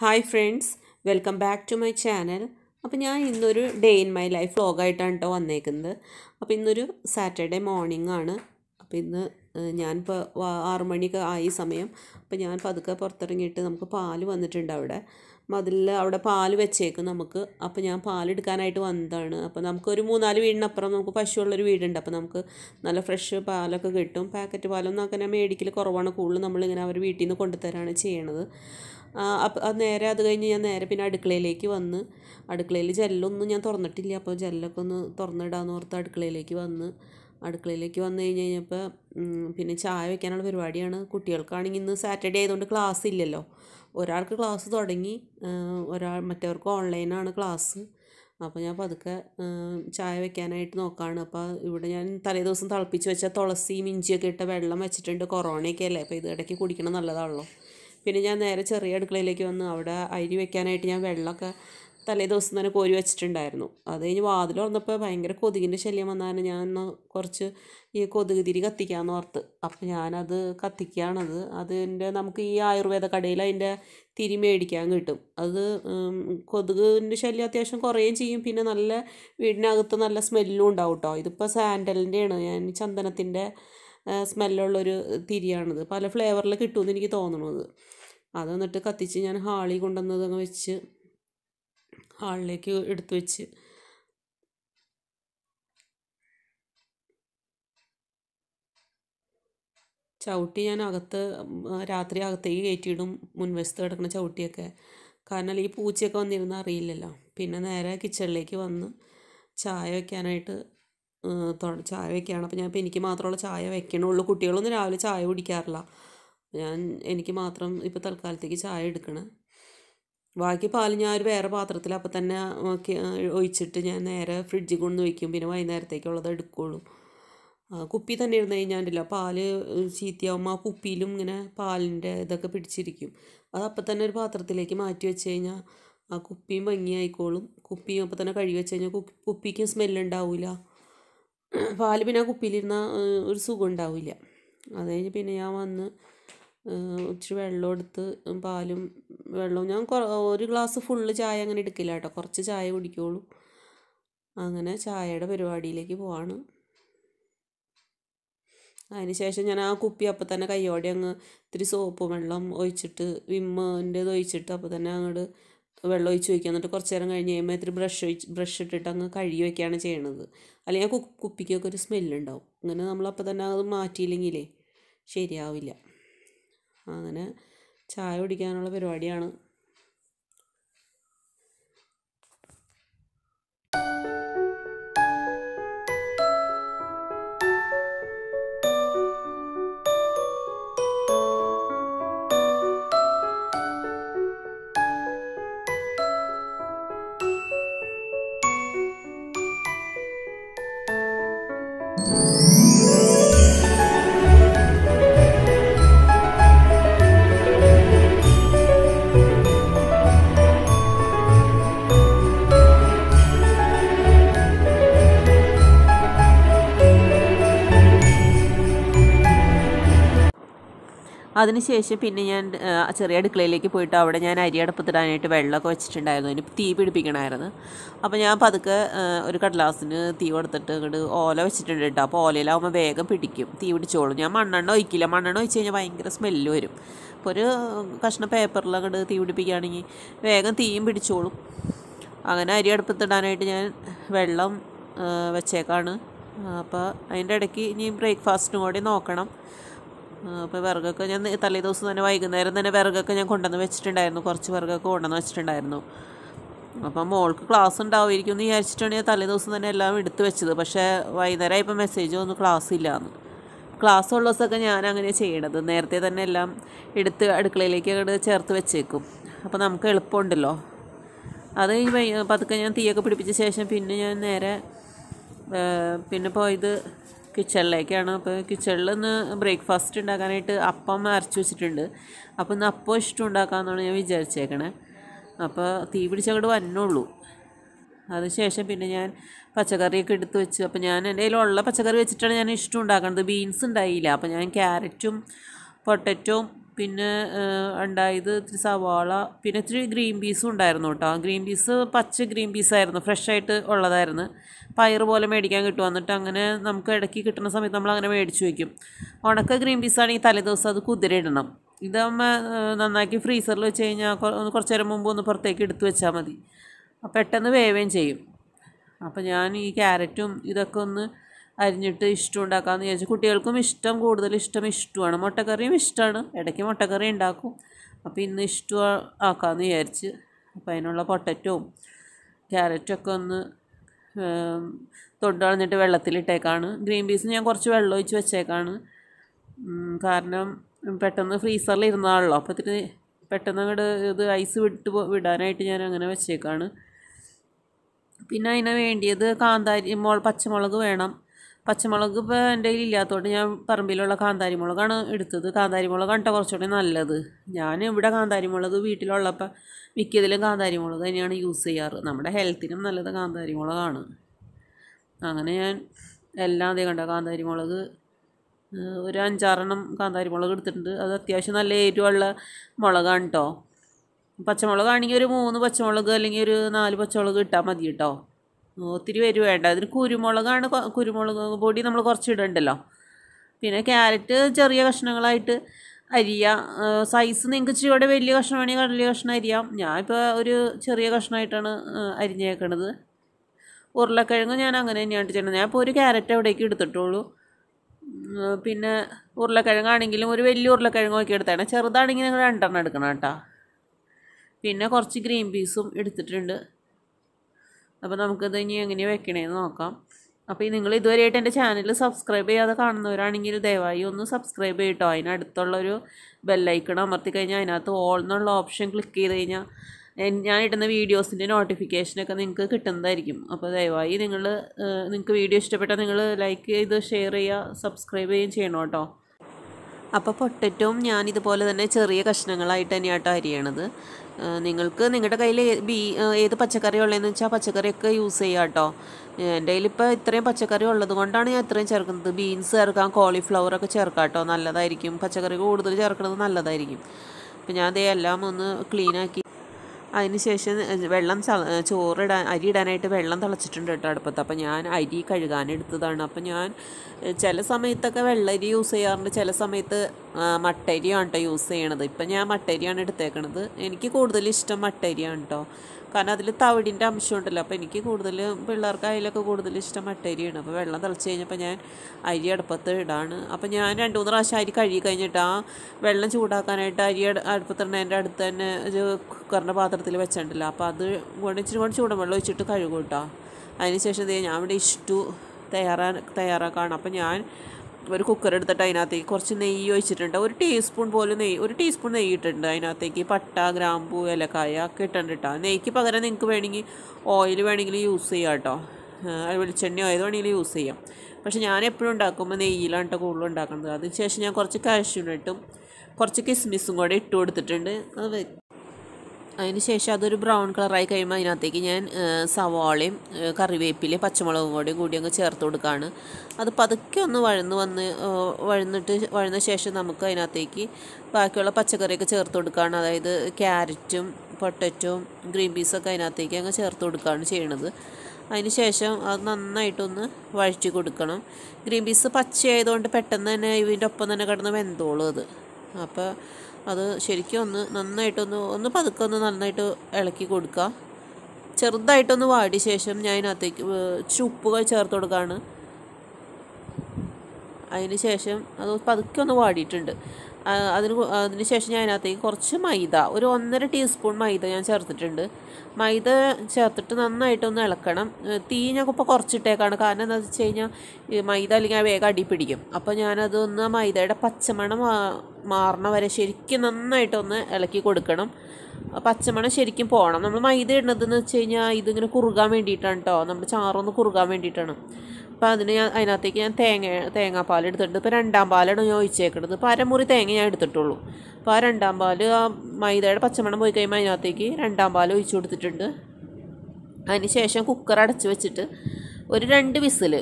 hi friends welcome back to my channel അപ്പോൾ ഞാൻ ഇന്നൊരു ഡേ ഇൻ മൈ ലൈഫ് വ്ളോഗായിട്ടാണ് കേട്ടോ വന്നേക്കുന്നത് അപ്പോൾ ഇന്നൊരു സാറ്റർഡേ മോർണിംഗ് ആണ് അപ്പോൾ ഇന്ന് ഞാനിപ്പോൾ ആറു മണിയൊക്കെ ആയി സമയം അപ്പോൾ ഞാൻ പതുക്കെ പുറത്തിറങ്ങിയിട്ട് നമുക്ക് പാല് വന്നിട്ടുണ്ട് അവിടെ മതിൽ അവിടെ പാല് വെച്ചേക്കും നമുക്ക് അപ്പോൾ ഞാൻ പാലെടുക്കാനായിട്ട് വന്നതാണ് അപ്പോൾ നമുക്കൊരു മൂന്നാല് വീടിനപ്പുറം നമുക്ക് പശുവുള്ളൊരു വീടുണ്ട് അപ്പോൾ നമുക്ക് നല്ല ഫ്രഷ് പാലൊക്കെ കിട്ടും പാക്കറ്റ് പാലൊന്നും അങ്ങനെ മേടിക്കൽ കുറവാണ് കൂടുതലും നമ്മളിങ്ങനെ അവർ വീട്ടിൽ നിന്ന് കൊണ്ടുതരാണ് ചെയ്യണത് അപ്പം അത് നേരെ അത് കഴിഞ്ഞ് ഞാൻ നേരെ പിന്നെ അടുക്കളയിലേക്ക് വന്ന് അടുക്കളയിൽ ജെല്ലൊന്നും ഞാൻ തുറന്നിട്ടില്ല അപ്പോൾ ജെല്ലൊക്കെ ഒന്ന് തുറന്നിടാമെന്ന് ഓർത്ത് അടുക്കളയിലേക്ക് വന്ന് അടുക്കളയിലേക്ക് വന്നു കഴിഞ്ഞ് കഴിഞ്ഞപ്പോൾ പിന്നെ ചായ വയ്ക്കാനുള്ള പരിപാടിയാണ് കുട്ടികൾക്കാണെങ്കിൽ ഇന്ന് സാറ്റർഡേ ആയതുകൊണ്ട് ക്ലാസ് ഇല്ലല്ലോ ഒരാൾക്ക് ക്ലാസ് തുടങ്ങി ഒരാൾ മറ്റവർക്ക് ഓൺലൈനാണ് ക്ലാസ് അപ്പോൾ ഞാൻ പതുക്കെ ചായ വെക്കാനായിട്ട് നോക്കുകയാണ് അപ്പോൾ ഇവിടെ ഞാൻ തലേ ദിവസം തിളപ്പിച്ച് വെച്ച തുളസി മിഞ്ചിയൊക്കെ ഇട്ട വെള്ളം വെച്ചിട്ടുണ്ട് കൊറോണയൊക്കെ അല്ലേ അപ്പോൾ ഇത് ഇടയ്ക്ക് കുടിക്കണം നല്ലതാണല്ലോ പിന്നെ ഞാൻ നേരെ ചെറിയ അടുക്കളയിലേക്ക് വന്ന് അവിടെ അരി വെക്കാനായിട്ട് ഞാൻ വെള്ളമൊക്കെ തലേ ദിവസം തന്നെ കോരി വെച്ചിട്ടുണ്ടായിരുന്നു അത് കഴിഞ്ഞ് വാതിൽ തുറന്നപ്പോൾ ഭയങ്കര കൊതുകിൻ്റെ ശല്യം വന്നാണ് ഞാൻ ഒന്ന് കുറച്ച് ഈ കൊതുക് തിരി കത്തിക്കാമെന്ന് ഓർത്ത് അപ്പോൾ ഞാനത് കത്തിക്കുകയാണത് അതിൻ്റെ നമുക്ക് ഈ ആയുർവേദ കടയിൽ അതിൻ്റെ തിരി മേടിക്കാൻ കിട്ടും അത് കൊതുകിൻ്റെ ശല്യം അത്യാവശ്യം കുറയുകയും ചെയ്യും പിന്നെ നല്ല വീടിനകത്ത് നല്ല സ്മെല്ലും ഉണ്ടാവും കേട്ടോ ഇതിപ്പോൾ സാൻഡലിൻ്റെയാണ് ഞാൻ ചന്ദനത്തിൻ്റെ സ്മെല്ലുള്ളൊരു തിരിയാണത് പല ഫ്ലേവറിൽ കിട്ടുമെന്ന് എനിക്ക് തോന്നണത് അത് എന്നിട്ട് കത്തിച്ച് ഞാൻ ഹാളിൽ അങ്ങ് വെച്ച് ഹാളിലേക്ക് എടുത്തു വെച്ച് ചവിട്ടി ഞാൻ അകത്ത് രാത്രി അകത്തേക്ക് കയറ്റിയിടും മുൻവശത്ത് കിടക്കുന്ന ചവിട്ടിയൊക്കെ കാരണം ഈ പൂച്ചയൊക്കെ വന്നിരുന്ന അറിയില്ലല്ലോ പിന്നെ നേരെ കിച്ചണിലേക്ക് വന്ന് ചായ വയ്ക്കാനായിട്ട് ചായ വയ്ക്കുകയാണ് അപ്പോൾ ഞാൻ ഇപ്പോൾ എനിക്ക് മാത്രമുള്ള ചായ വയ്ക്കണുള്ളൂ കുട്ടികളൊന്നും രാവിലെ ചായ കുടിക്കാറില്ല ഞാൻ എനിക്ക് മാത്രം ഇപ്പോൾ തൽക്കാലത്തേക്ക് ചായ എടുക്കണം ബാക്കി പാൽ ഞാൻ ഒരു വേറെ പാത്രത്തിൽ അപ്പം തന്നെ ഒഴിച്ചിട്ട് ഞാൻ നേരെ ഫ്രിഡ്ജിൽ കൊണ്ട് വയ്ക്കും പിന്നെ വൈകുന്നേരത്തേക്കുള്ളത് എടുക്കുകയുള്ളൂ കുപ്പി തന്നെ ഇരുന്ന് കഴിഞ്ഞാണ്ടില്ല പാൽ ചീത്തയാവുമ്പോൾ ആ കുപ്പിയിലും ഇങ്ങനെ പാലിൻ്റെ ഇതൊക്കെ പിടിച്ചിരിക്കും അത് അപ്പം തന്നെ ഒരു പാത്രത്തിലേക്ക് മാറ്റി വെച്ച് കഴിഞ്ഞാൽ ആ കുപ്പിയും ഭംഗിയായിക്കോളും കുപ്പിയും അപ്പം തന്നെ കഴുകി വെച്ച് കഴിഞ്ഞാൽ കുപ്പിക്കും സ്മെല്ലുണ്ടാവില്ല പാൽ പിന്നെ കുപ്പിയിലിരുന്ന ഒരു സുഖം ഉണ്ടാവില്ല അത് കഴിഞ്ഞ് പിന്നെ ഞാൻ വന്ന് ഇച്ചിരി വെള്ളം എടുത്ത് പാലും വെള്ളവും ഞാൻ ഒരു ഗ്ലാസ് ഫുള്ള് ചായ അങ്ങനെ എടുക്കില്ല കേട്ടോ കുറച്ച് ചായ കുടിക്കുകയുള്ളൂ അങ്ങനെ ചായയുടെ പരിപാടിയിലേക്ക് പോവാണ് അതിനുശേഷം ഞാൻ ആ കുപ്പി അപ്പം തന്നെ കയ്യോടെ അങ്ങ് ഇത്തിരി സോപ്പ് വെള്ളം ഒഴിച്ചിട്ട് വിമ്മിൻ്റെ ഒഴിച്ചിട്ട് അപ്പം തന്നെ അങ്ങോട്ട് വെള്ളം ഒഴിച്ച് വയ്ക്കുക എന്നിട്ട് കുറച്ച് നേരം കഴിഞ്ഞ് കഴിയുമ്പോൾ ഇത്തിരി ബ്രഷ് ഒഴിച്ച് ബ്രഷ് ഇട്ടിട്ട് അങ്ങ് കഴുകി വയ്ക്കുകയാണ് ചെയ്യണത് അല്ലെങ്കിൽ ആ കു കുപ്പിക്കൊക്കെ ഒരു സ്മെല്ലുണ്ടാവും അങ്ങനെ നമ്മളപ്പോൾ തന്നെ അത് മാറ്റിയില്ലെങ്കിലേ ശരിയാവില്ല അങ്ങനെ ചായ കുടിക്കാനുള്ള പരിപാടിയാണ് അതിനുശേഷം പിന്നെ ഞാൻ ചെറിയ അടുക്കളയിലേക്ക് പോയിട്ട് അവിടെ ഞാൻ അരിയടപ്പത്തിടാനായിട്ട് വെള്ളമൊക്കെ വെച്ചിട്ടുണ്ടായിരുന്നു ഇനി തീ പിടിപ്പിക്കണമായിരുന്നു അപ്പോൾ ഞാൻ പതുക്കെ ഒരു കടലാസിന് തീ കൊടുത്തിട്ട് ഇങ്ങോട്ട് ഓല വെച്ചിട്ടുണ്ട് കേട്ടോ അപ്പോൾ ഓലയിലാവുമ്പോൾ വേഗം പിടിക്കും തീ പിടിച്ചോളും ഞാൻ മണ്ണെണ്ണ ഒഴിക്കില്ല മണ്ണെണ്ണ ഒഴിച്ച് കഴിഞ്ഞാൽ ഭയങ്കര സ്മെല്ല് വരും അപ്പോൾ ഒരു കഷ്ണ പേപ്പറിൽ അങ്ങോട്ട് തീ പിടിപ്പിക്കുകയാണെങ്കിൽ വേഗം തീയും പിടിച്ചോളും അങ്ങനെ അരി അടുപ്പത്തിടാനായിട്ട് ഞാൻ വെള്ളം വെച്ചേക്കാണ് അപ്പോൾ അതിൻ്റെ ഇടയ്ക്ക് ഇനി ബ്രേക്ക്ഫാസ്റ്റും കൂടി നോക്കണം അപ്പോൾ വിറകൊക്കെ ഞാൻ തലേ ദിവസം തന്നെ വൈകുന്നേരം തന്നെ വിറകൊക്കെ ഞാൻ കൊണ്ടുവന്ന് വെച്ചിട്ടുണ്ടായിരുന്നു കുറച്ച് വിറകൊക്കെ കൊണ്ടുവന്ന് വെച്ചിട്ടുണ്ടായിരുന്നു അപ്പം മോൾക്ക് ക്ലാസ് ഉണ്ടാവുമായിരിക്കും എന്ന് വിചാരിച്ചിട്ടാണ് ഞാൻ തലേ ദിവസം തന്നെ എല്ലാം എടുത്തു വെച്ചത് പക്ഷേ വൈകുന്നേരം ആയപ്പോൾ മെസ്സേജ് ഒന്ന് ക്ലാസ് ഇല്ലയെന്ന് ക്ലാസ് ഉള്ള ദിവസമൊക്കെ ഞാൻ അങ്ങനെ ചെയ്യണത് നേരത്തെ തന്നെ എല്ലാം എടുത്ത് അടുക്കളയിലേക്ക് അങ്ങോട്ട് ചേർത്ത് വെച്ചേക്കും അപ്പോൾ നമുക്ക് എളുപ്പമുണ്ടല്ലോ അത് പതുക്കെ ഞാൻ തീയൊക്കെ പിടിപ്പിച്ച ശേഷം പിന്നെ ഞാൻ നേരെ പിന്നെ പോയത് കിച്ചണിലേക്കാണ് അപ്പോൾ കിച്ചണിൽ ഒന്ന് ബ്രേക്ക്ഫാസ്റ്റ് ഉണ്ടാക്കാനായിട്ട് അപ്പം അരച്ചു വെച്ചിട്ടുണ്ട് അപ്പോൾ ഇന്ന് അപ്പം ഇഷ്ടം ഉണ്ടാക്കാമെന്നാണ് ഞാൻ വിചാരിച്ചേക്കണേ അപ്പോൾ തീ പിടിച്ചങ്ങോട്ട് വന്നുള്ളൂ അതിനുശേഷം പിന്നെ ഞാൻ പച്ചക്കറിയൊക്കെ എടുത്ത് വെച്ച് അപ്പോൾ ഞാൻ എൻ്റെ കയ്യിലുള്ള പച്ചക്കറി വെച്ചിട്ടാണ് ഞാൻ ഇഷ്ടം ഉണ്ടാക്കുന്നത് ബീൻസ് ഉണ്ടായില്ല അപ്പോൾ ഞാൻ ക്യാരറ്റും പൊട്ടറ്റോം പിന്നെ ഉണ്ടായത് ഇത്തിരി സവാള പിന്നെ ഇത്തിരി ഗ്രീൻ പീസും ഉണ്ടായിരുന്നു കേട്ടോ ഗ്രീൻ പീസ് പച്ച ഗ്രീൻ ആയിരുന്നു ഫ്രഷ് ആയിട്ട് ഉള്ളതായിരുന്നു പയർ പോലെ മേടിക്കാൻ കിട്ടും എന്നിട്ട് അങ്ങനെ നമുക്ക് ഇടയ്ക്ക് കിട്ടുന്ന സമയത്ത് നമ്മൾ അങ്ങനെ മേടിച്ച് വയ്ക്കും ഉണക്ക ഗ്രീൻ പീസാണെങ്കിൽ തലേദിവസം അത് കുതിരയിടണം ഇതാകുമ്പോൾ നന്നാക്കി ഫ്രീസറിൽ വെച്ച് കഴിഞ്ഞാൽ ഒന്ന് കുറച്ച് നേരം മുമ്പ് ഒന്ന് പുറത്തേക്ക് എടുത്ത് വെച്ചാൽ മതി പെട്ടെന്ന് വേവേം ചെയ്യും അപ്പോൾ ഞാൻ ഈ ക്യാരറ്റും ഇതൊക്കെ ഒന്ന് അരിഞ്ഞിട്ട് ഇഷ്ടം ഉണ്ടാക്കാമെന്ന് ചോദിച്ചാൽ കുട്ടികൾക്കും ഇഷ്ടം കൂടുതൽ ഇഷ്ടം ഇഷ്ടമാണ് മുട്ടക്കറിയും ഇഷ്ടമാണ് ഇടയ്ക്ക് മുട്ടക്കറി ഉണ്ടാക്കും അപ്പോൾ ഇന്ന് ഇഷ്ടം ആക്കാമെന്ന് വിചാരിച്ച് അപ്പോൾ അതിനുള്ള പൊട്ടറ്റവും ക്യാരറ്റൊക്കെ ഒന്ന് തൊട്ട് കളഞ്ഞിട്ട് വെള്ളത്തിലിട്ടേക്കാണ് ഗ്രീൻ പീസ് ഞാൻ കുറച്ച് വെള്ളം ഒഴിച്ച് വെച്ചേക്കാണ് കാരണം പെട്ടെന്ന് ഫ്രീസറിൽ ഇരുന്നാണല്ലോ അപ്പോൾ ഇത്തിരി പെട്ടെന്ന് അങ്ങോട്ട് ഇത് ഐസ് വിട്ട് വിടാനായിട്ട് ഞാൻ അങ്ങനെ വെച്ചേക്കാണ് പിന്നെ അതിന് വേണ്ടിയത് കാന്താരി മുള പച്ചമുളക് വേണം പച്ചമുളക് ഇപ്പോൾ എൻ്റെ കയ്യിൽ ഇല്ലാത്തതുകൊണ്ട് ഞാൻ പറമ്പിലുള്ള കാന്താരി മുളകാണ് എടുത്തത് കാന്താരി കണ്ട കേട്ടോ കുറച്ചുകൂടി നല്ലത് ഞാൻ ഇവിടെ കാന്താരി മുളക് വീട്ടിലുള്ളപ്പോൾ മിക്കതിലും കാന്താരി മുളക് തന്നെയാണ് യൂസ് ചെയ്യാറ് നമ്മുടെ ഹെൽത്തിനും നല്ലത് കാന്താരി മുളകാണ് അങ്ങനെ ഞാൻ എല്ലാം അതേ കണ്ട കാന്താരി മുളക് ഒരു അഞ്ചാറെണ്ണം കാന്താരി മുളക് എടുത്തിട്ടുണ്ട് അത് അത്യാവശ്യം നല്ല എരിവുള്ള മുളകാണ് കേട്ടോ പച്ചമുളകാണെങ്കിൽ ഒരു മൂന്ന് പച്ചമുളക് അല്ലെങ്കിൽ ഒരു നാല് പച്ചമുളക് ഇട്ടാൽ മതി കേട്ടോ ഒത്തിരി വരും വേണ്ട അതിന് കുരുമുളകാണ് കുരുമുളക് പൊടി നമ്മൾ കുറച്ച് ഇടണ്ടല്ലോ പിന്നെ ക്യാരറ്റ് ചെറിയ കഷ്ണങ്ങളായിട്ട് അരിയുക സൈസ് നിങ്ങൾക്ക് ഇച്ചിരിയോടെ വലിയ കഷ്ണം വേണമെങ്കിൽ വലിയ കഷ്ണം അരിയാം ഞാനിപ്പോൾ ഒരു ചെറിയ കഷ്ണമായിട്ടാണ് അരിഞ്ഞേക്കണത് ഉരുളക്കിഴങ്ങ് ഞാൻ അങ്ങനെ തന്നെയാണ് ചെയ്യണത് ഞാൻ ഇപ്പോൾ ഒരു ക്യാരറ്റ് അവിടേക്ക് എടുത്തിട്ടുള്ളൂ പിന്നെ ഉരുളക്കിഴങ്ങാണെങ്കിലും ഒരു വലിയ ഉരുളക്കിഴങ്ങ് നോക്കി എടുത്താണ് ചെറുതാണെങ്കിൽ നിങ്ങൾ രണ്ടെണ്ണം എടുക്കണം കേട്ടോ പിന്നെ കുറച്ച് ഗ്രീൻ പീസും എടുത്തിട്ടുണ്ട് അപ്പോൾ നമുക്കത് ഇനി എങ്ങനെയാണ് വെക്കണേന്ന് നോക്കാം അപ്പോൾ ഈ നിങ്ങൾ ഇതുവരെയായിട്ട് എൻ്റെ ചാനൽ സബ്സ്ക്രൈബ് ചെയ്യാതെ കാണുന്നവരാണെങ്കിൽ ദയവായി ഒന്ന് സബ്സ്ക്രൈബ് ചെയ്യട്ടോ അതിനടുത്തുള്ളൊരു ബെല്ലൈക്കൺ അമർത്തി കഴിഞ്ഞാൽ അതിനകത്ത് ഓൾ എന്നുള്ള ഓപ്ഷൻ ക്ലിക്ക് ചെയ്ത് കഴിഞ്ഞാൽ ഞാൻ ഇടുന്ന വീഡിയോസിൻ്റെ നോട്ടിഫിക്കേഷനൊക്കെ നിങ്ങൾക്ക് കിട്ടുന്നതായിരിക്കും അപ്പോൾ ദയവായി നിങ്ങൾ നിങ്ങൾക്ക് വീഡിയോ ഇഷ്ടപ്പെട്ടാൽ നിങ്ങൾ ലൈക്ക് ചെയ്ത് ഷെയർ ചെയ്യുക സബ്സ്ക്രൈബ് ചെയ്യുകയും ചെയ്യണം കേട്ടോ അപ്പോൾ പൊട്ടറ്റവും ഞാൻ ഇതുപോലെ തന്നെ ചെറിയ കഷ്ണങ്ങളായിട്ട് തന്നെയാട്ടോ അരിയണത് നിങ്ങൾക്ക് നിങ്ങളുടെ കയ്യിൽ ബീ ഏത് പച്ചക്കറി ഉള്ളതെന്ന് വെച്ചാൽ പച്ചക്കറിയൊക്കെ യൂസ് ചെയ്യുക കേട്ടോ എൻ്റെ കയ്യിലിപ്പോൾ ഇത്രയും പച്ചക്കറി ഉള്ളത് കൊണ്ടാണ് ഞാൻ ഇത്രയും ചേർക്കുന്നത് ബീൻസ് ചേർക്കാം കോളിഫ്ലവർ ഒക്കെ ചേർക്കാം കേട്ടോ നല്ലതായിരിക്കും പച്ചക്കറി കൂടുതൽ ചേർക്കുന്നത് നല്ലതായിരിക്കും അപ്പം ഞാൻ അതേ എല്ലാം ഒന്ന് ക്ലീനാക്കി അതിനുശേഷം വെള്ളം ചോറിടാൻ അരി ഇടാനായിട്ട് വെള്ളം തിളച്ചിട്ടുണ്ട് കേട്ടോ അടുപ്പത്ത് അപ്പോൾ ഞാൻ അരി കഴുകാനെടുത്തതാണ് അപ്പോൾ ഞാൻ ചില സമയത്തൊക്കെ വെള്ളരി യൂസ് ചെയ്യാറുണ്ട് ചില സമയത്ത് മട്ടരിയാണ് കേട്ടോ യൂസ് ചെയ്യണത് ഇപ്പം ഞാൻ മട്ടരിയാണ് എടുത്തേക്കണത് എനിക്ക് കൂടുതൽ ഇഷ്ടം മട്ടരിയാണ് കേട്ടോ കാരണം അതിൽ തവിടിൻ്റെ അംശം ഉണ്ടല്ലോ അപ്പോൾ എനിക്ക് കൂടുതൽ പിള്ളേർക്ക് അതിലൊക്കെ കൂടുതൽ ഇഷ്ടം മട്ടരിയാണ് അപ്പോൾ വെള്ളം തിളച്ച് കഴിഞ്ഞപ്പോൾ ഞാൻ അരി അടുപ്പത്ത് ഇടാണ് അപ്പോൾ ഞാൻ രണ്ട് മൂന്ന് പ്രാവശ്യം അരി കഴുകി കഴിഞ്ഞിട്ട് ആ വെള്ളം ചൂടാക്കാനായിട്ട് അരി എൻ്റെ അടുത്ത് തന്നെ ഒരു കുക്കറിൻ്റെ പാത്രത്തിൽ വെച്ചിട്ടുണ്ടല്ലോ അപ്പോൾ അത് കൊണ്ട് ഇച്ചിരി കൊണ്ട് ചൂടൻ വെള്ളം ഒഴിച്ചിട്ട് കഴുകും കേട്ടോ അതിന് ശേഷം ഞാൻ ഇവിടെ ഇഷ്ടു തയ്യാറാ തയ്യാറാക്കാണ് അപ്പോൾ ഞാൻ ഒരു കുക്കർ എടുത്തിട്ട് അതിനകത്തേക്ക് കുറച്ച് നെയ്യ് ഒഴിച്ചിട്ടുണ്ട് ഒരു ടീസ്പൂൺ പോലും നെയ്യ് ഒരു ടീസ്പൂൺ നെയ്യ് ഇട്ടിട്ടുണ്ട് അതിനകത്തേക്ക് പട്ട ഗ്രാമ്പൂ ഇലക്കായ ഒക്കെ ഇട്ടിട്ട് നെയ്ക്ക് പകരം നിങ്ങൾക്ക് വേണമെങ്കിൽ ഓയിൽ വേണമെങ്കിൽ യൂസ് ചെയ്യാം കേട്ടോ വെളിച്ചെണ്ണയോ ഏത് വേണമെങ്കിലും യൂസ് ചെയ്യാം പക്ഷേ ഞാൻ എപ്പോഴും ഉണ്ടാക്കുമ്പോൾ നെയ്യിലാണ് കേട്ടോ കൂടുതലും ഉണ്ടാക്കുന്നത് അതിന് ശേഷം ഞാൻ കുറച്ച് കാശ്യൂണിട്ടും കുറച്ച് കിസ്മിസും കൂടെ ഇട്ട് കൊടുത്തിട്ടുണ്ട് അത് അതിന് ശേഷം അതൊരു ബ്രൗൺ കളറായി കഴിയുമ്പോൾ അതിനകത്തേക്ക് ഞാൻ സവാളയും കറിവേപ്പിലയും പച്ചമുളകും കൂടി കൂടി അങ്ങ് ചേർത്ത് കൊടുക്കുകയാണ് അത് പതുക്കെ ഒന്ന് വഴന്ന് വന്ന് വഴന്നിട്ട് വഴന്ന ശേഷം നമുക്ക് അതിനകത്തേക്ക് ബാക്കിയുള്ള പച്ചക്കറിയൊക്കെ ചേർത്ത് കൊടുക്കുകയാണ് അതായത് ക്യാരറ്റും പൊട്ടറ്റും ഗ്രീൻ പീസൊക്കെ അതിനകത്തേക്ക് അങ്ങ് ചേർത്ത് കൊടുക്കുകയാണ് ചെയ്യണത് അതിന് ശേഷം അത് നന്നായിട്ടൊന്ന് വഴറ്റി കൊടുക്കണം ഗ്രീൻ പീസ് പച്ചയായതുകൊണ്ട് പെട്ടെന്ന് തന്നെ ഇതിൻ്റെ ഒപ്പം തന്നെ കിടന്ന് വെന്തോളും അത് അപ്പോൾ അത് ശരിക്കും ഒന്ന് നന്നായിട്ടൊന്ന് ഒന്ന് പതുക്കെ ഒന്ന് നന്നായിട്ട് ഇളക്കി കൊടുക്കുക ചെറുതായിട്ടൊന്ന് വാടിയ ശേഷം ഞാൻ അതിനകത്തേക്ക് ചുപ്പുകൾ ചേർത്ത് കൊടുക്കുകയാണ് അതിന് ശേഷം അത് പതുക്കെ ഒന്ന് വാടിയിട്ടുണ്ട് അതിന് ശേഷം ഞാൻ അതിനകത്തേക്ക് കുറച്ച് മൈദ ഒരു ഒന്നര ടീസ്പൂൺ മൈദ ഞാൻ ചേർത്തിട്ടുണ്ട് മൈദ ചേർത്തിട്ട് നന്നായിട്ടൊന്ന് ഇളക്കണം തീ ഞാൻ ഇപ്പോൾ കുറച്ചിട്ടേക്കാണ് കാരണം എന്താ വെച്ച് കഴിഞ്ഞാൽ മൈദ അല്ലെങ്കിൽ വേഗം അടിപിടിക്കും അപ്പോൾ അപ്പോൾ ഞാനതൊന്ന് മൈദയുടെ പച്ചമണം മാറണ വരെ ശരിക്കും നന്നായിട്ടൊന്ന് ഇളക്കി കൊടുക്കണം പച്ചമണം ശരിക്കും പോകണം നമ്മൾ മൈദ ഇടുന്നതെന്ന് വെച്ച് കഴിഞ്ഞാൽ ഇതിങ്ങനെ കുറുകാൻ വേണ്ടിയിട്ടാണ് കേട്ടോ നമ്മൾ ചാറൊന്ന് കുറുകാൻ വേണ്ടിയിട്ടാണ് അപ്പോൾ അതിന് ഞാൻ അതിനകത്തേക്ക് ഞാൻ തേങ്ങ തേങ്ങാപ്പാൽ എടുത്തിട്ടുണ്ട് ഇപ്പോൾ രണ്ടാം പാലാണ് ഞാൻ ഒഴിച്ചേക്കുന്നത് ഇപ്പോൾ അരമുറി തേങ്ങ ഞാൻ എടുത്തിട്ടുള്ളൂ അപ്പോൾ ആ രണ്ടാം പാൽ ആ മൈദയുടെ പച്ചമണം പോയി കഴിയുമ്പോൾ അതിനകത്തേക്ക് രണ്ടാം പാൽ ഒഴിച്ചു കൊടുത്തിട്ടുണ്ട് അതിന് ശേഷം കുക്കർ അടച്ച് വെച്ചിട്ട് ഒരു രണ്ട് വിസിൽ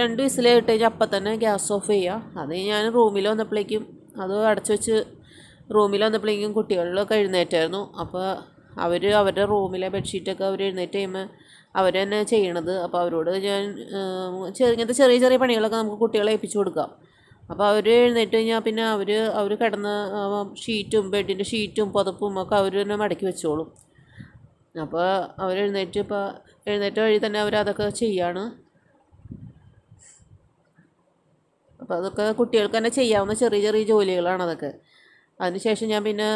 രണ്ട് വിസിൽ ഇട്ട് കഴിഞ്ഞാൽ അപ്പം തന്നെ ഗ്യാസ് ഓഫ് ചെയ്യുക അത് ഞാൻ റൂമിൽ വന്നപ്പോഴേക്കും അത് അടച്ചു വെച്ച് റൂമിൽ വന്നപ്പോഴേക്കും കുട്ടികളിലൊക്കെ എഴുന്നേറ്റായിരുന്നു അപ്പോൾ അവർ അവരുടെ റൂമിലെ ബെഡ്ഷീറ്റൊക്കെ അവർ എഴുന്നേറ്റ് കഴിയുമ്പോൾ അവർ തന്നെ ചെയ്യണത് അപ്പോൾ അവരോട് ഞാൻ ഇങ്ങനത്തെ ചെറിയ ചെറിയ പണികളൊക്കെ നമുക്ക് കുട്ടികളെ ഏൽപ്പിച്ചു കൊടുക്കാം അപ്പോൾ അവർ എഴുന്നേറ്റ് കഴിഞ്ഞാൽ പിന്നെ അവർ അവർ കിടന്ന് ഷീറ്റും ബെഡിൻ്റെ ഷീറ്റും പുതപ്പും ഒക്കെ അവർ തന്നെ മടക്കി വെച്ചോളും അപ്പോൾ അവർ എഴുന്നേറ്റ് ഇപ്പോൾ എഴുന്നേറ്റ വഴി തന്നെ അവരതൊക്കെ അതൊക്കെ ചെയ്യാണ് അപ്പോൾ അതൊക്കെ കുട്ടികൾക്ക് തന്നെ ചെയ്യാവുന്ന ചെറിയ ചെറിയ ജോലികളാണ് അതൊക്കെ അതിനുശേഷം ഞാൻ പിന്നെ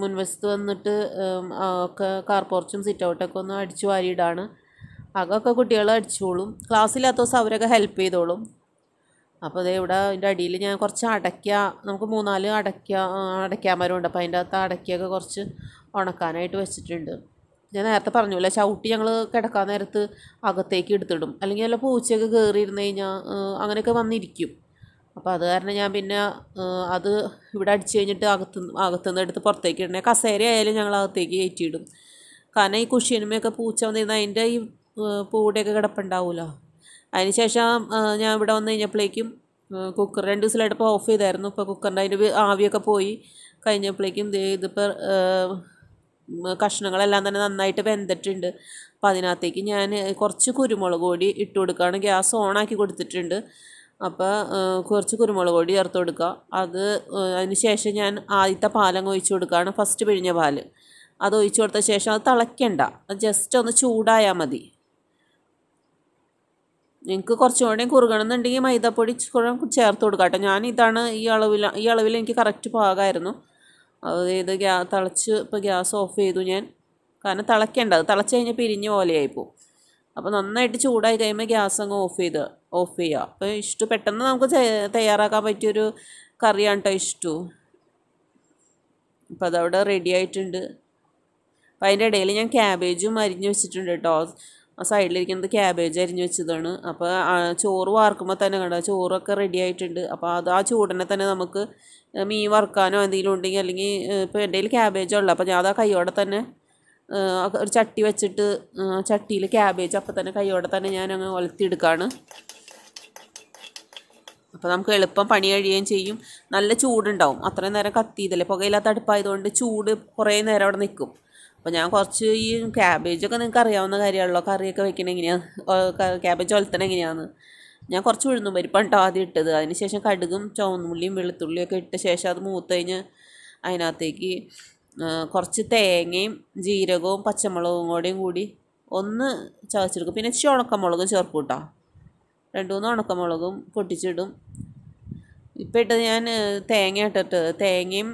മുൻവശത്ത് വന്നിട്ട് ഒക്കെ കാർ പോർച്ചും സിറ്റ് ഔട്ടൊക്കെ ഒന്ന് അടിച്ചു വാരിയിടാണ് അകമൊക്കെ കുട്ടികൾ അടിച്ചോളും ക്ലാസ്സില്ലാത്ത ദിവസം അവരൊക്കെ ഹെൽപ്പ് ചെയ്തോളും അപ്പോൾ അതേ ഇവിടെ അതിൻ്റെ അടിയിൽ ഞാൻ കുറച്ച് അടയ്ക്ക നമുക്ക് മൂന്നാല് അടയ്ക്ക അടയ്ക്കാൻ അപ്പോൾ അതിൻ്റെ അകത്ത് അടയ്ക്കയൊക്കെ കുറച്ച് ഉണക്കാനായിട്ട് വെച്ചിട്ടുണ്ട് ഞാൻ നേരത്തെ പറഞ്ഞില്ല ചവിട്ടി ഞങ്ങൾ കിടക്കാൻ നേരത്ത് അകത്തേക്ക് എടുത്തിടും അല്ലെങ്കിൽ നല്ല പൂച്ചയൊക്കെ കയറി ഇരുന്ന് കഴിഞ്ഞാൽ അങ്ങനെയൊക്കെ വന്നിരിക്കും അപ്പോൾ അത് കാരണം ഞാൻ പിന്നെ അത് ഇവിടെ അടിച്ചു കഴിഞ്ഞിട്ട് അകത്ത് അകത്തുനിന്ന് എടുത്ത് പുറത്തേക്ക് ഇടണേ കസേര ആയാലും ഞങ്ങൾ അകത്തേക്ക് കയറ്റിയിടും കാരണം ഈ കുഷ്യനുമൊക്കെ പൂച്ച വന്നിരുന്ന അതിൻ്റെ ഈ പൂടെയൊക്കെ കിടപ്പുണ്ടാവുമല്ലോ അതിന് ശേഷം ഞാൻ ഇവിടെ വന്നു കഴിഞ്ഞപ്പോഴേക്കും കുക്കർ രണ്ട് ദിവസമായിട്ടിപ്പോൾ ഓഫ് ചെയ്തായിരുന്നു ഇപ്പോൾ കുക്കറിൻ്റെ അതിൻ്റെ ആവിയൊക്കെ പോയി കഴിഞ്ഞപ്പോഴേക്കും ഇതിപ്പോൾ കഷ്ണങ്ങളെല്ലാം തന്നെ നന്നായിട്ട് വെന്തിട്ടുണ്ട് അപ്പോൾ അതിനകത്തേക്ക് ഞാൻ കുറച്ച് കുരുമുളക് പൊടി ഇട്ട് കൊടുക്കുകയാണ് ഗ്യാസ് ഓണാക്കി കൊടുത്തിട്ടുണ്ട് അപ്പോൾ കുറച്ച് കുരുമുളക് പൊടി ചേർത്ത് കൊടുക്കുക അത് അതിന് ശേഷം ഞാൻ ആദ്യത്തെ പാലങ്ങ് ഒഴിച്ച് കൊടുക്കുകയാണ് ഫസ്റ്റ് പിഴിഞ്ഞ പാല് അത് ഒഴിച്ച് കൊടുത്ത ശേഷം അത് തിളയ്ക്കണ്ട ജസ്റ്റ് ഒന്ന് ചൂടായാൽ മതി നിങ്ങൾക്ക് കുറച്ചും കൂടെയും കുറുകണമെന്നുണ്ടെങ്കിൽ മൈദപ്പൊടി കൂടെ ചേർത്ത് കൊടുക്കാം കേട്ടോ ഞാൻ ഇതാണ് ഈ അളവിൽ ഈ അളവിൽ എനിക്ക് കറക്റ്റ് പാകമായിരുന്നു അതായത് ഗ്യാ തിളച്ച് ഇപ്പോൾ ഗ്യാസ് ഓഫ് ചെയ്തു ഞാൻ കാരണം തിളയ്ക്കേണ്ട അത് തിളച്ച് കഴിഞ്ഞാൽ പിരിഞ്ഞ പോലെയായിപ്പോൾ അപ്പോൾ നന്നായിട്ട് ചൂടായി കഴിയുമ്പോൾ ഗ്യാസ് അങ്ങ് ഓഫ് ചെയ്ത് ഓഫ് ചെയ്യുക അപ്പോൾ ഇഷ്ടു പെട്ടെന്ന് നമുക്ക് തയ്യാറാക്കാൻ പറ്റിയൊരു കറിയാണ് കേട്ടോ ഇഷ്ടു അപ്പോൾ അതവിടെ റെഡി ആയിട്ടുണ്ട് അപ്പോൾ അതിൻ്റെ ഇടയിൽ ഞാൻ ക്യാബേജും അരിഞ്ഞ് വെച്ചിട്ടുണ്ട് കേട്ടോ ആ സൈഡിലിരിക്കുന്നത് ക്യാബേജ് അരിഞ്ഞ് വെച്ചതാണ് അപ്പോൾ ചോറ് വാർക്കുമ്പോൾ തന്നെ കണ്ട ചോറൊക്കെ റെഡി ആയിട്ടുണ്ട് അപ്പോൾ അത് ആ ചൂടനെ തന്നെ നമുക്ക് മീൻ വറുക്കാനോ എന്തെങ്കിലും ഉണ്ടെങ്കിൽ അല്ലെങ്കിൽ ഇപ്പോൾ എൻ്റെ കയ്യിൽ ക്യാബേജോ ഉള്ളു അപ്പോൾ ഞാൻ അത് ആ കൈയോടെ തന്നെ ഒരു ചട്ടി വെച്ചിട്ട് ചട്ടിയിൽ ക്യാബേജ് അപ്പോൾ തന്നെ കൈയോടെ തന്നെ ഞാൻ അങ്ങ് ഒലത്തിയെടുക്കുകയാണ് അപ്പോൾ നമുക്ക് എളുപ്പം പണി കഴിയുകയും ചെയ്യും നല്ല ചൂടുണ്ടാവും അത്രയും നേരം കത്തിയതല്ലേ പുകയില്ലാത്ത അടുപ്പായതുകൊണ്ട് ചൂട് കുറേ നേരം അവിടെ നിൽക്കും അപ്പോൾ ഞാൻ കുറച്ച് ഈ ക്യാബേജൊക്കെ നിങ്ങൾക്ക് അറിയാവുന്ന കാര്യമാണല്ലോ കറിയൊക്കെ വെക്കണ എങ്ങനെയാണ് ക്യാബേജ് ഒലത്തണ എങ്ങനെയാണ് ഞാൻ കുറച്ച് ഉഴുന്നും പരിപ്പാണ് കേട്ടോ ആദ്യം ഇട്ടത് അതിനുശേഷം കടുകും ചുവന്നുള്ളിയും വെളുത്തുള്ളിയും ഒക്കെ ഇട്ട ശേഷം അത് മൂത്ത് കഴിഞ്ഞ് അതിനകത്തേക്ക് കുറച്ച് തേങ്ങയും ജീരകവും പച്ചമുളകും കൂടെയും കൂടി ഒന്ന് ചവച്ചെടുക്കും പിന്നെ ഇച്ചിരി ഉണക്കമുളകും ചേർക്കും കേട്ടോ രണ്ട് മൂന്ന് ഉണക്കമുളകും പൊട്ടിച്ചിടും ഇപ്പം ഇട്ടത് ഞാൻ തേങ്ങ ഇട്ടിട്ട് തേങ്ങയും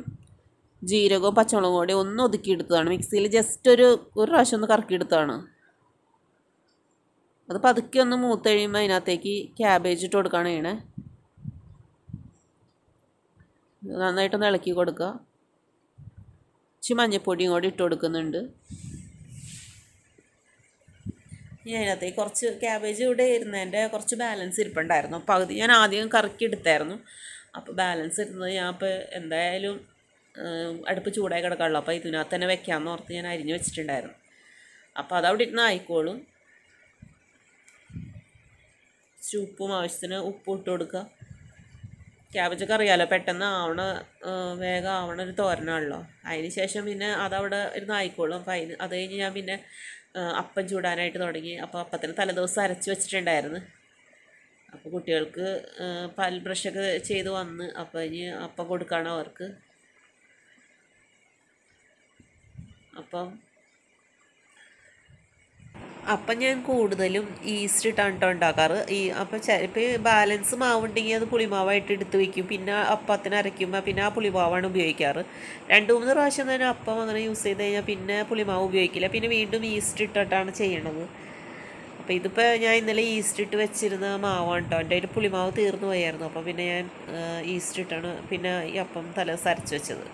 ജീരകവും പച്ചമുളകും കൂടി ഒന്ന് ഒതുക്കിയെടുത്തതാണ് മിക്സിയിൽ ജസ്റ്റ് ഒരു ഒരു പ്രാവശ്യം ഒന്ന് കറക്കിയെടുത്തതാണ് അത് പതുക്കെ ഒന്ന് മൂത്ത് കഴിയുമ്പോൾ അതിനകത്തേക്ക് ക്യാബേജ് ഇട്ട് കൊടുക്കുകയാണ് ചെയ്യണേ നന്നായിട്ടൊന്ന് ഇളക്കി കൊടുക്കുക ഇച്ചി മഞ്ഞപ്പൊടിയും കൂടി ഇട്ട് കൊടുക്കുന്നുണ്ട് ഇനി അതിനകത്തേക്ക് കുറച്ച് ക്യാബേജ് ഇവിടെ ഇരുന്നതിൻ്റെ കുറച്ച് ബാലൻസ് ഇരിപ്പുണ്ടായിരുന്നു പകുതി ഞാൻ ആദ്യം കറക്കി എടുത്തായിരുന്നു അപ്പോൾ ബാലൻസ് ഇരുന്നത് ഞാൻ അപ്പോൾ എന്തായാലും അടുപ്പ് ചൂടായി കിടക്കാനുള്ളൂ അപ്പോൾ ഇതിനകത്ത് തന്നെ വെക്കാമെന്ന് ഓർത്ത് ഞാൻ അരിഞ്ഞ് വെച്ചിട്ടുണ്ടായിരുന്നു അപ്പോൾ അതവിടെ ഇരുന്ന് ആയിക്കോളും ഉപ്പും ആവശ്യത്തിന് ഉപ്പ് ഇട്ട് കൊടുക്കുക ക്യാബേജൊക്കെ അറിയാമല്ലോ പെട്ടെന്ന് ആവണ വേഗം ആവണ ഒരു തോരനാണല്ലോ അതിന് ശേഷം പിന്നെ അതവിടെ ഇരുന്ന് ആയിക്കോളും അപ്പോൾ അതിന് അത് കഴിഞ്ഞ് ഞാൻ പിന്നെ അപ്പം ചൂടാനായിട്ട് തുടങ്ങി അപ്പോൾ അപ്പത്തിന് തലേദിവസം അരച്ച് വെച്ചിട്ടുണ്ടായിരുന്നു അപ്പോൾ കുട്ടികൾക്ക് പാൽ ബ്രഷൊക്കെ ചെയ്ത് വന്ന് അപ്പോൾ ഇനി അപ്പം കൊടുക്കണം അവർക്ക് അപ്പം അപ്പം ഞാൻ കൂടുതലും ഈസ്റ്റ് ഇട്ടാണ് ഉണ്ടാക്കാറ് ഈ അപ്പം ചിലപ്പോൾ ബാലൻസ് മാവുണ്ടെങ്കിൽ അത് പുളിമാവായിട്ട് എടുത്ത് വയ്ക്കും പിന്നെ അപ്പത്തിന് അരയ്ക്കുമ്പോൾ പിന്നെ ആ പുളിമാവാണ് ഉപയോഗിക്കാറ് രണ്ട് മൂന്ന് പ്രാവശ്യം തന്നെ അപ്പം അങ്ങനെ യൂസ് ചെയ്ത് കഴിഞ്ഞാൽ പിന്നെ പുളിമാവ് ഉപയോഗിക്കില്ല പിന്നെ വീണ്ടും ഈസ്റ്റ് ഇട്ടിട്ടാണ് ചെയ്യണത് അപ്പോൾ ഇതിപ്പോൾ ഞാൻ ഇന്നലെ ഈസ്റ്റ് ഇട്ട് വെച്ചിരുന്ന മാവാണ് കേട്ടോ എൻ്റെ ഒരു പുളിമാവ് തീർന്നു പോയായിരുന്നു അപ്പം പിന്നെ ഞാൻ ഈസ്റ്റ് ഇട്ടാണ് പിന്നെ ഈ അപ്പം തലേ സരച്ച് വെച്ചത്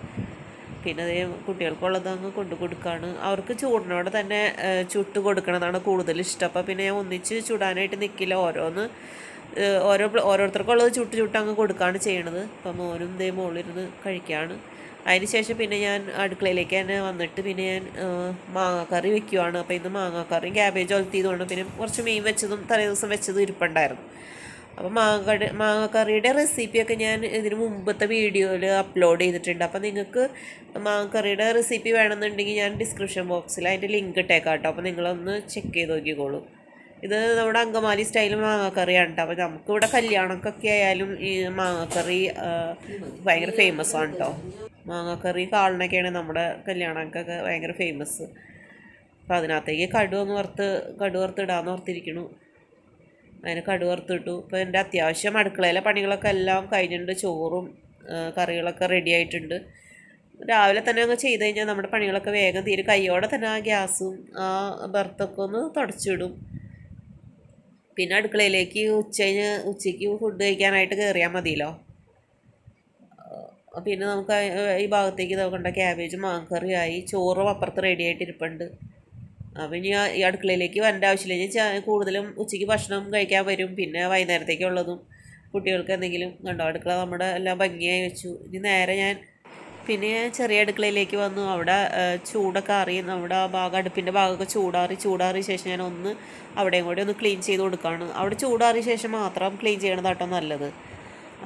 പിന്നെ കുട്ടികൾക്കുള്ളതങ്ങ് കൊണ്ടു കൊടുക്കുകയാണ് അവർക്ക് ചൂടിനോട് തന്നെ ചുട്ട് കൊടുക്കണതാണ് കൂടുതൽ ഇഷ്ടം അപ്പം പിന്നെ ഞാൻ ഒന്നിച്ച് ചുടാനായിട്ട് നിൽക്കില്ല ഓരോന്ന് ഓരോ ഓരോരുത്തർക്കുള്ളത് ചുട്ട് ചുട്ട് അങ്ങ് കൊടുക്കുകയാണ് ചെയ്യണത് അപ്പം മോനും ഇതേ മോളിരുന്ന് കഴിക്കുകയാണ് അതിനുശേഷം പിന്നെ ഞാൻ അടുക്കളയിലേക്ക് തന്നെ വന്നിട്ട് പിന്നെ ഞാൻ മാങ്ങാക്കറി വെക്കുവാണ് അപ്പോൾ ഇന്ന് മാങ്ങാക്കറിയും ക്യാബേജ് ഒലത്തിയതുമാണ് പിന്നെ കുറച്ച് മീൻ വെച്ചതും തലേ ദിവസം വെച്ചതും ഇരിപ്പുണ്ടായിരുന്നു അപ്പോൾ മാങ്ങ മാങ്ങ കറിയുടെ റെസിപ്പിയൊക്കെ ഞാൻ ഇതിന് മുമ്പത്തെ വീഡിയോയിൽ അപ്ലോഡ് ചെയ്തിട്ടുണ്ട് അപ്പോൾ നിങ്ങൾക്ക് മാങ്ങ കറിയുടെ റെസിപ്പി വേണമെന്നുണ്ടെങ്കിൽ ഞാൻ ഡിസ്ക്രിപ്ഷൻ ബോക്സിൽ അതിൻ്റെ ലിങ്ക് ഇട്ടേക്കാം കേട്ടോ അപ്പോൾ നിങ്ങളൊന്ന് ചെക്ക് ചെയ്ത് നോക്കിക്കോളൂ ഇത് നമ്മുടെ അങ്കമാലി സ്റ്റൈൽ മാങ്ങക്കറിയാണ് കേട്ടോ അപ്പോൾ നമുക്കിവിടെ കല്യാണമൊക്കെ ആയാലും ഈ മാങ്ങക്കറി ഭയങ്കര ഫേമസ് ആണ് കേട്ടോ മാങ്ങക്കറി കാളിനൊക്കെയാണ് നമ്മുടെ കല്യാണങ്ങൾക്കൊക്കെ ഭയങ്കര ഫേമസ് അപ്പോൾ അതിനകത്തേക്ക് കടുവന്ന് വറുത്ത് കടുവ വറുത്തിടാന്ന് ഓർത്തിരിക്കണു അതിന് കടുവറുത്തിട്ടു ഇപ്പോൾ എൻ്റെ അത്യാവശ്യം അടുക്കളയിലെ പണികളൊക്കെ എല്ലാം കഴിഞ്ഞിട്ടുണ്ട് ചോറും കറികളൊക്കെ റെഡി ആയിട്ടുണ്ട് രാവിലെ തന്നെ അങ്ങ് ചെയ്ത് കഴിഞ്ഞാൽ നമ്മുടെ പണികളൊക്കെ വേഗം തീരും കൈയോടെ തന്നെ ആ ഗ്യാസും ആ ബർത്തൊക്കെ ഒന്ന് തുടച്ചിടും പിന്നെ അടുക്കളയിലേക്ക് ഉച്ച കഴിഞ്ഞ് ഉച്ചയ്ക്ക് ഫുഡ് കഴിക്കാനായിട്ട് കയറിയാൽ മതിയല്ലോ പിന്നെ നമുക്ക് ഈ ഭാഗത്തേക്ക് നോക്കണ്ട ക്യാബേജ് മാങ്കറിയായി ചോറും അപ്പുറത്ത് റെഡി ആയിട്ടിരിപ്പുണ്ട് അപ്പം ഇനി ഈ അടുക്കളയിലേക്ക് വരേണ്ട ആവശ്യമില്ല കൂടുതലും ഉച്ചയ്ക്ക് ഭക്ഷണം കഴിക്കാൻ വരും പിന്നെ വൈകുന്നേരത്തേക്കുള്ളതും കുട്ടികൾക്ക് എന്തെങ്കിലും കണ്ടോ അടുക്കള നമ്മുടെ എല്ലാം ഭംഗിയായി വെച്ചു ഇനി നേരെ ഞാൻ പിന്നെ ചെറിയ അടുക്കളയിലേക്ക് വന്നു അവിടെ ചൂടൊക്കെ അറി നമ്മുടെ ആ ഭാഗം അടുപ്പിൻ്റെ ഭാഗമൊക്കെ ചൂടാറി ചൂടാറിയ ശേഷം ഞാൻ ഒന്ന് അവിടെയും കൂടി ഒന്ന് ക്ലീൻ ചെയ്ത് കൊടുക്കുകയാണ് അവിടെ ചൂടാറിയ ശേഷം മാത്രം ക്ലീൻ ചെയ്യണത് കേട്ടോ നല്ലത്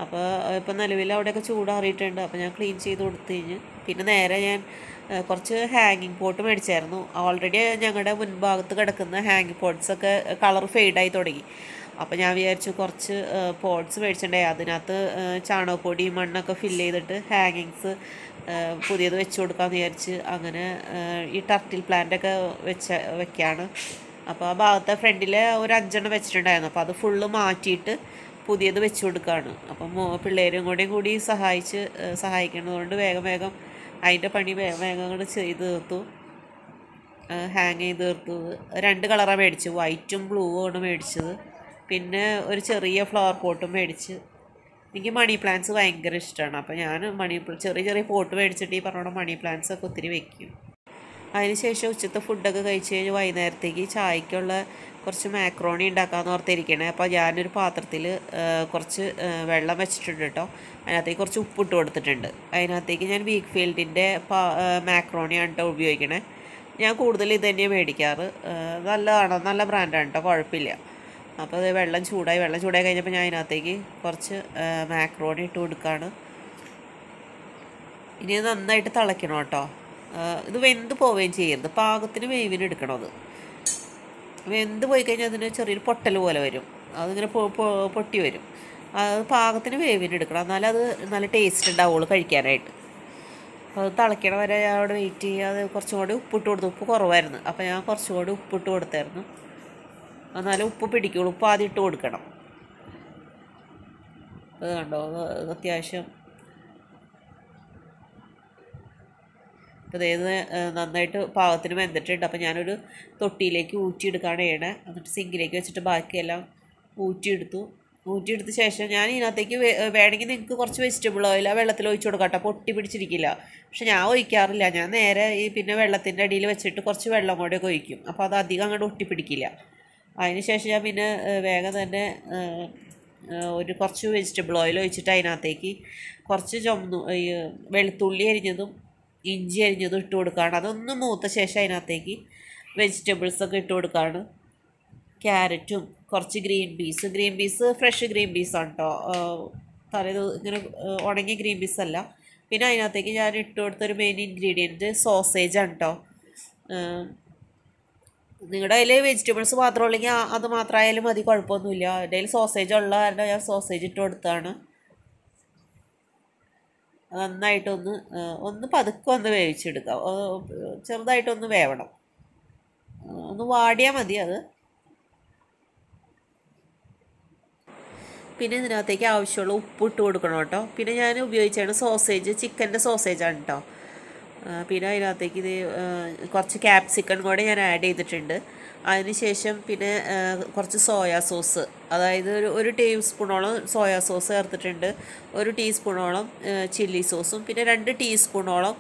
അപ്പോൾ ഇപ്പം നിലവിൽ അവിടെയൊക്കെ ചൂടാറിയിട്ടുണ്ട് അപ്പോൾ ഞാൻ ക്ലീൻ ചെയ്ത് കൊടുത്തു കഴിഞ്ഞ് പിന്നെ നേരെ ഞാൻ കുറച്ച് ഹാങ്ങിങ് പോട്ട് മേടിച്ചായിരുന്നു ഓൾറെഡി ഞങ്ങളുടെ മുൻഭാഗത്ത് കിടക്കുന്ന ഹാങ്ങിങ് പോട്ട്സൊക്കെ കളർ ഫെയ്ഡായി തുടങ്ങി അപ്പോൾ ഞാൻ വിചാരിച്ചു കുറച്ച് പോട്ട്സ് മേടിച്ചിട്ടുണ്ടായി അതിനകത്ത് ചാണകപ്പൊടി മണ്ണൊക്കെ ഫില്ല് ചെയ്തിട്ട് ഹാങ്ങിങ്സ് പുതിയത് വെച്ച് കൊടുക്കാമെന്ന് വിചാരിച്ച് അങ്ങനെ ഈ ടർട്ടിൽ പ്ലാന്റൊക്കെ വെച്ച വെക്കുകയാണ് അപ്പോൾ ആ ഭാഗത്തെ ഫ്രണ്ടിൽ ഒരു അഞ്ചെണ്ണം വെച്ചിട്ടുണ്ടായിരുന്നു അപ്പോൾ അത് ഫുള്ള് മാറ്റിയിട്ട് പുതിയത് വെച്ച് കൊടുക്കുകയാണ് അപ്പം പിള്ളേരും കൂടെയും കൂടി സഹായിച്ച് സഹായിക്കുന്നതുകൊണ്ട് വേഗം വേഗം അതിൻ്റെ പണി വേഗം അങ്ങോട്ട് ചെയ്ത് തീർത്തു ഹാങ് ചെയ്ത് തീർത്തു രണ്ട് കളറാണ് മേടിച്ചത് വൈറ്റും ബ്ലൂവും ആണ് മേടിച്ചത് പിന്നെ ഒരു ചെറിയ ഫ്ലവർ പോട്ടും മേടിച്ച് എനിക്ക് മണി പ്ലാന്റ്സ് ഭയങ്കര ഇഷ്ടമാണ് അപ്പോൾ ഞാൻ മണി ചെറിയ ചെറിയ പോട്ട് മേടിച്ചിട്ട് ഈ പറഞ്ഞ മണി പ്ലാന്റ്സ് ഒക്കെ ഒത്തിരി വെക്കും അതിനുശേഷം ഉച്ചത്തെ ഫുഡൊക്കെ കഴിച്ച് കഴിഞ്ഞ് വൈകുന്നേരത്തേക്ക് ചായക്കുള്ള കുറച്ച് മാക്രോണി ഉണ്ടാക്കാമെന്ന് ഓർത്തിരിക്കണേ അപ്പോൾ ഞാനൊരു പാത്രത്തിൽ കുറച്ച് വെള്ളം വെച്ചിട്ടുണ്ട് കേട്ടോ അതിനകത്തേക്ക് കുറച്ച് ഉപ്പിട്ട് കൊടുത്തിട്ടുണ്ട് അതിനകത്തേക്ക് ഞാൻ വീക്ക് ഫീൽഡിൻ്റെ പാ മാക്രോണിയാണ് കേട്ടോ ഉപയോഗിക്കണേ ഞാൻ കൂടുതൽ ഇത് തന്നെയാണ് മേടിക്കാറ് നല്ലതാണ് നല്ല ബ്രാൻഡാണ് കേട്ടോ കുഴപ്പമില്ല അപ്പോൾ അത് വെള്ളം ചൂടായി വെള്ളം ചൂടായി കഴിഞ്ഞപ്പോൾ ഞാൻ അതിനകത്തേക്ക് കുറച്ച് മാക്രോണി ഇട്ട് കൊടുക്കുകയാണ് ഇനി നന്നായിട്ട് തിളയ്ക്കണം കേട്ടോ ഇത് വെന്ത് പോവുകയും ചെയ്യരുത് പാകത്തിന് വേവിന് എടുക്കണം അത് വെന്ത് പോയി കഴിഞ്ഞാൽ അതിന് ചെറിയൊരു പൊട്ടൽ പോലെ വരും അതിങ്ങനെ പൊട്ടി വരും അത് പാകത്തിന് വേവിന് എടുക്കണം എന്നാലും അത് നല്ല ടേസ്റ്റ് ഉണ്ടാവുള്ളൂ കഴിക്കാനായിട്ട് അത് തിളയ്ക്കണ വരെ ഞാൻ അവിടെ വെയിറ്റ് ചെയ്യുക അത് കുറച്ചും കൂടി ഉപ്പിട്ട് കൊടുത്തു ഉപ്പ് കുറവായിരുന്നു അപ്പോൾ ഞാൻ കുറച്ചും കൂടി ഉപ്പിട്ട് കൊടുത്തായിരുന്നു എന്നാലും ഉപ്പ് പിടിക്കുള്ളൂ ഉപ്പ് ആദ്യം ഇട്ട് കൊടുക്കണം അത് കണ്ടോ അത്യാവശ്യം അപ്പോൾ നന്നായിട്ട് പാകത്തിന് വെന്തിട്ടുണ്ട് അപ്പോൾ ഞാനൊരു തൊട്ടിയിലേക്ക് ഊറ്റിയെടുക്കുകയാണ് ചെയ്യണേ എന്നിട്ട് സിങ്കിലേക്ക് വെച്ചിട്ട് ബാക്കിയെല്ലാം ഊറ്റിയെടുത്തു ഊറ്റിയെടുത്ത ശേഷം ഞാൻ ഇതിനകത്തേക്ക് വേണമെങ്കിൽ നിങ്ങൾക്ക് കുറച്ച് വെജിറ്റബിൾ ഓയിൽ ആ വെള്ളത്തിൽ ഒഴിച്ചു കൊടുക്കാം കേട്ടോ പൊട്ടി പിടിച്ചിരിക്കില്ല പക്ഷെ ഞാൻ ഒഴിക്കാറില്ല ഞാൻ നേരെ ഈ പിന്നെ വെള്ളത്തിൻ്റെ അടിയിൽ വെച്ചിട്ട് കുറച്ച് വെള്ളം കൂടെ ഒക്കെ ഒഴിക്കും അപ്പോൾ അത് അധികം അങ്ങോട്ട് പിടിക്കില്ല അതിന് ശേഷം ഞാൻ പിന്നെ വേഗം തന്നെ ഒരു കുറച്ച് വെജിറ്റബിൾ ഓയിൽ ഒഴിച്ചിട്ട് അതിനകത്തേക്ക് കുറച്ച് ചുമന്നു വെളുത്തുള്ളി അരിഞ്ഞതും ഇഞ്ചി അരിഞ്ഞതും ഇട്ട് കൊടുക്കുകയാണ് അതൊന്ന് മൂത്ത ശേഷം അതിനകത്തേക്ക് വെജിറ്റബിൾസൊക്കെ ഇട്ട് കൊടുക്കുകയാണ് ക്യാരറ്റും കുറച്ച് green peas green peas fresh green പീസാണ് കേട്ടോ തലേത് ഇങ്ങനെ ഉണങ്ങിയ ഗ്രീൻ പീസ് അല്ല പിന്നെ അതിനകത്തേക്ക് ഞാൻ ഇട്ട് കൊടുത്തൊരു മെയിൻ ഇൻഗ്രീഡിയൻറ്റ് സോസേജാണ് കേട്ടോ നിങ്ങളുടെ അതിൽ വെജിറ്റബിൾസ് മാത്രം അത് മാത്രമായാലും മതി കുഴപ്പമൊന്നുമില്ല എൻ്റെ കയ്യിൽ സോസേജ് ഉള്ള കാരണം ഞാൻ സോസേജ് ഇട്ട് കൊടുത്തതാണ് നന്നായിട്ടൊന്ന് ഒന്ന് പതുക്കെ ഒന്ന് വേവിച്ചെടുക്കാം ചെറുതായിട്ടൊന്ന് വേവണം ഒന്ന് വാടിയാൽ മതി അത് പിന്നെ ഇതിനകത്തേക്ക് ആവശ്യമുള്ള ഉപ്പ് ഇട്ട് കൊടുക്കണം കേട്ടോ പിന്നെ ഞാൻ ഉപയോഗിച്ചാണ് സോസേജ് ചിക്കൻ്റെ സോസേജാണ് കേട്ടോ പിന്നെ അതിനകത്തേക്ക് ഇത് കുറച്ച് ക്യാപ്സിക്കൺ കൂടെ ഞാൻ ആഡ് ചെയ്തിട്ടുണ്ട് അതിനുശേഷം പിന്നെ കുറച്ച് സോയാ സോസ് അതായത് ഒരു ഒരു ടേബിൾ സ്പൂണോളം സോയാ സോസ് ചേർത്തിട്ടുണ്ട് ഒരു ടീസ്പൂണോളം ചില്ലി സോസും പിന്നെ രണ്ട് ടീസ്പൂണോളം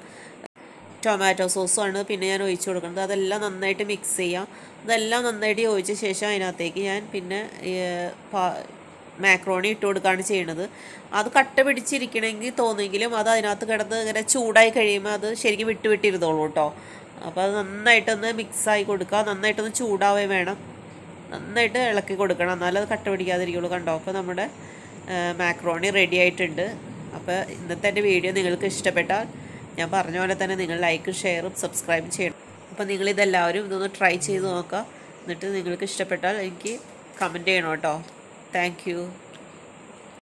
ടൊമാറ്റോ സോസുമാണ് പിന്നെ ഞാൻ ഒഴിച്ചു കൊടുക്കുന്നത് അതെല്ലാം നന്നായിട്ട് മിക്സ് ചെയ്യാം അതെല്ലാം നന്നായിട്ട് ചോദിച്ച ശേഷം അതിനകത്തേക്ക് ഞാൻ പിന്നെ മാക്രോണി ഇട്ട് കൊടുക്കുകയാണ് ചെയ്യുന്നത് അത് കട്ട പിടിച്ചിരിക്കണമെങ്കിൽ തോന്നിയെങ്കിലും അത് അതിനകത്ത് കിടന്ന് ഇങ്ങനെ ചൂടായി കഴിയുമ്പോൾ അത് ശരിക്കും വിട്ടുവിട്ടിരുന്നോളൂ കേട്ടോ അപ്പോൾ അത് നന്നായിട്ടൊന്ന് മിക്സായി കൊടുക്കുക നന്നായിട്ടൊന്ന് ചൂടാവുകയും വേണം നന്നായിട്ട് ഇളക്കി കൊടുക്കണം എന്നാലും അത് കട്ട പിടിക്കാതിരിക്കുള്ളൂ കണ്ടോ അപ്പോൾ നമ്മുടെ മാക്രോണി റെഡി ആയിട്ടുണ്ട് അപ്പോൾ ഇന്നത്തെ എൻ്റെ വീഡിയോ നിങ്ങൾക്ക് ഇഷ്ടപ്പെട്ടാൽ ഞാൻ പറഞ്ഞ പോലെ തന്നെ നിങ്ങൾ ലൈക്ക് ഷെയറും സബ്സ്ക്രൈബ് ചെയ്യണം അപ്പോൾ നിങ്ങളിതെല്ലാവരും ഇതൊന്ന് ട്രൈ ചെയ്ത് നോക്കുക എന്നിട്ട് നിങ്ങൾക്ക് ഇഷ്ടപ്പെട്ടാൽ എനിക്ക് കമൻറ്റ് ചെയ്യണം കേട്ടോ താങ്ക്